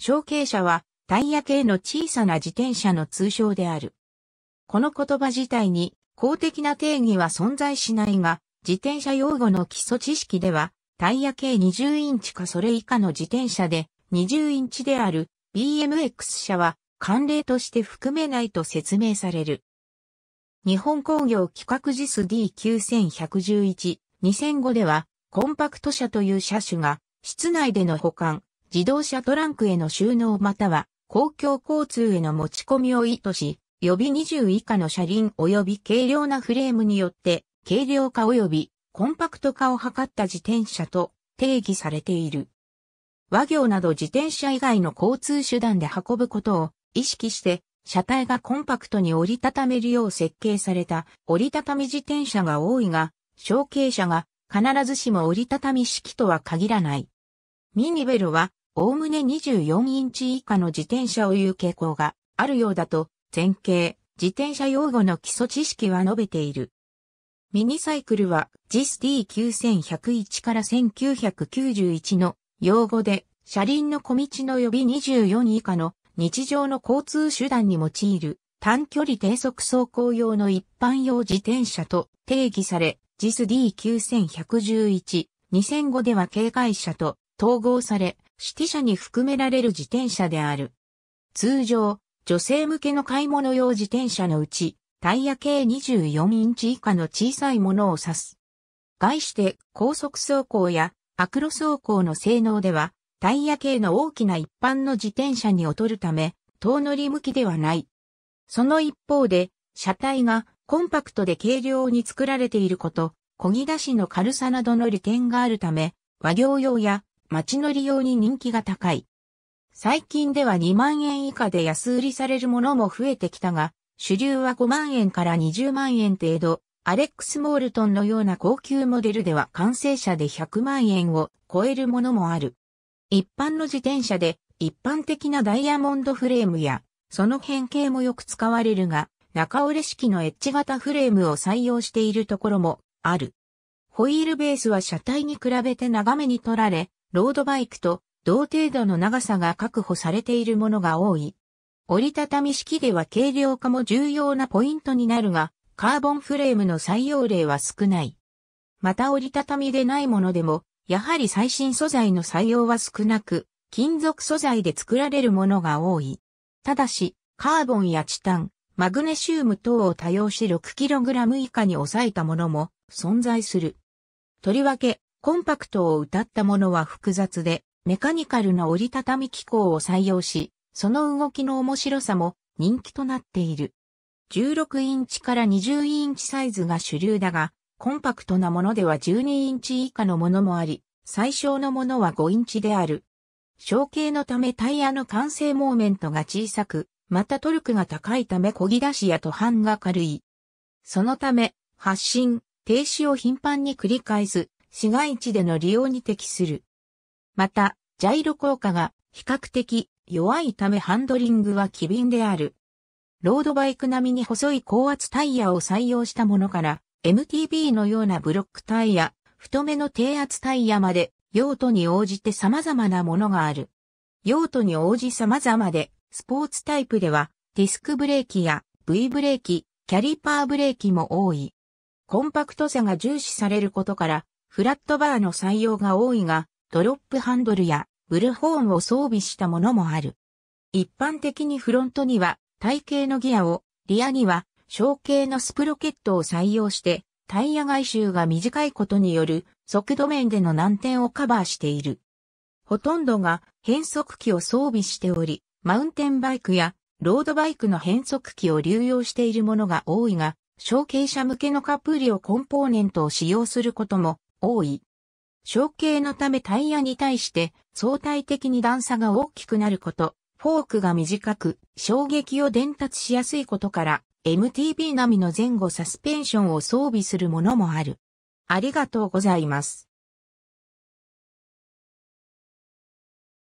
小径車はタイヤ系の小さな自転車の通称である。この言葉自体に公的な定義は存在しないが、自転車用語の基礎知識では、タイヤ系20インチかそれ以下の自転車で20インチである BMX 車は慣例として含めないと説明される。日本工業規格ジス D9111 2005ではコンパクト車という車種が室内での保管、自動車トランクへの収納または公共交通への持ち込みを意図し、予備20以下の車輪及び軽量なフレームによって軽量化及びコンパクト化を図った自転車と定義されている。和行など自転車以外の交通手段で運ぶことを意識して車体がコンパクトに折りたためるよう設計された折りたたみ自転車が多いが、小径車が必ずしも折りたたみ式とは限らない。ミニベロはおおむね24インチ以下の自転車を言う傾向があるようだと、前傾、自転車用語の基礎知識は述べている。ミニサイクルは GISD9101 から1991の用語で、車輪の小道の予備24以下の日常の交通手段に用いる短距離低速走行用の一般用自転車と定義され、GISD9111、2005では警戒車と統合され、指揮者に含められる自転車である。通常、女性向けの買い物用自転車のうち、タイヤ計24インチ以下の小さいものを指す。概して高速走行やアクロ走行の性能では、タイヤ系の大きな一般の自転車に劣るため、遠乗り向きではない。その一方で、車体がコンパクトで軽量に作られていること、漕ぎ出しの軽さなどの利点があるため、和行用や街乗り用に人気が高い。最近では2万円以下で安売りされるものも増えてきたが、主流は5万円から20万円程度、アレックス・モールトンのような高級モデルでは完成車で100万円を超えるものもある。一般の自転車で一般的なダイヤモンドフレームやその変形もよく使われるが、中折れ式のエッジ型フレームを採用しているところもある。ホイールベースは車体に比べて長めに取られ、ロードバイクと同程度の長さが確保されているものが多い。折りたたみ式では軽量化も重要なポイントになるが、カーボンフレームの採用例は少ない。また折りたたみでないものでも、やはり最新素材の採用は少なく、金属素材で作られるものが多い。ただし、カーボンやチタン、マグネシウム等を多用し 6kg 以下に抑えたものも存在する。とりわけ、コンパクトを歌ったものは複雑で、メカニカルな折りたたみ機構を採用し、その動きの面白さも人気となっている。16インチから20インチサイズが主流だが、コンパクトなものでは12インチ以下のものもあり、最小のものは5インチである。小径のためタイヤの完成モーメントが小さく、またトルクが高いため漕ぎ出しや途半が軽い。そのため、発進、停止を頻繁に繰り返す市街地での利用に適する。また、ジャイロ効果が比較的弱いためハンドリングは機敏である。ロードバイク並みに細い高圧タイヤを採用したものから、MTB のようなブロックタイヤ、太めの低圧タイヤまで、用途に応じて様々なものがある。用途に応じ様々で、スポーツタイプでは、ディスクブレーキや V ブレーキ、キャリパーブレーキも多い。コンパクトさが重視されることから、フラットバーの採用が多いが、ドロップハンドルやブルホーンを装備したものもある。一般的にフロントには体型のギアを、リアには小径のスプロケットを採用して、タイヤ外周が短いことによる速度面での難点をカバーしている。ほとんどが変速機を装備しており、マウンテンバイクやロードバイクの変速機を流用しているものが多いが、小径者向けのカプリオコンポーネントを使用することも多い。象形のためタイヤに対して相対的に段差が大きくなること、フォークが短く衝撃を伝達しやすいことから MTB 並みの前後サスペンションを装備するものもある。ありがとうございます。